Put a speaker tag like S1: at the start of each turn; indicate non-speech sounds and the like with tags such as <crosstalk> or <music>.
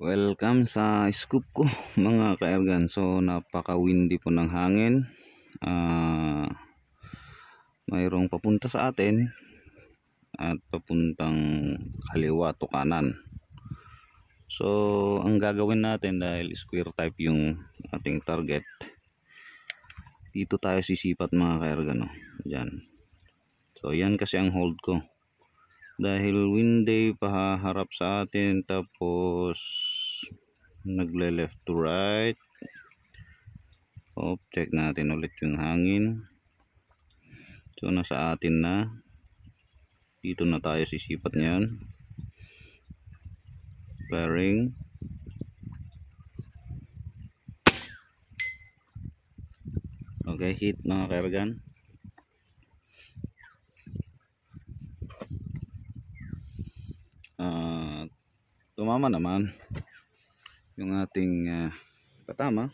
S1: Welcome sa scoop ko <laughs> mga kaergan. So napaka windy po ng hangin. Uh, mayroong papunta sa atin at papuntang kaliwa to kanan. So ang gagawin natin dahil square type yung ating target. Dito tayo sisipat mga kaergan. No? Diyan. So yan kasi ang hold ko. Dahil windy pahaharap sa atin tapos nagle left to right off check natin ulit yung hangin so nasa atin na dito na tayo sisipat nyan
S2: bearing okay hit mga kergan uh,
S3: ah,
S4: tumama naman yung ating uh, ah, katama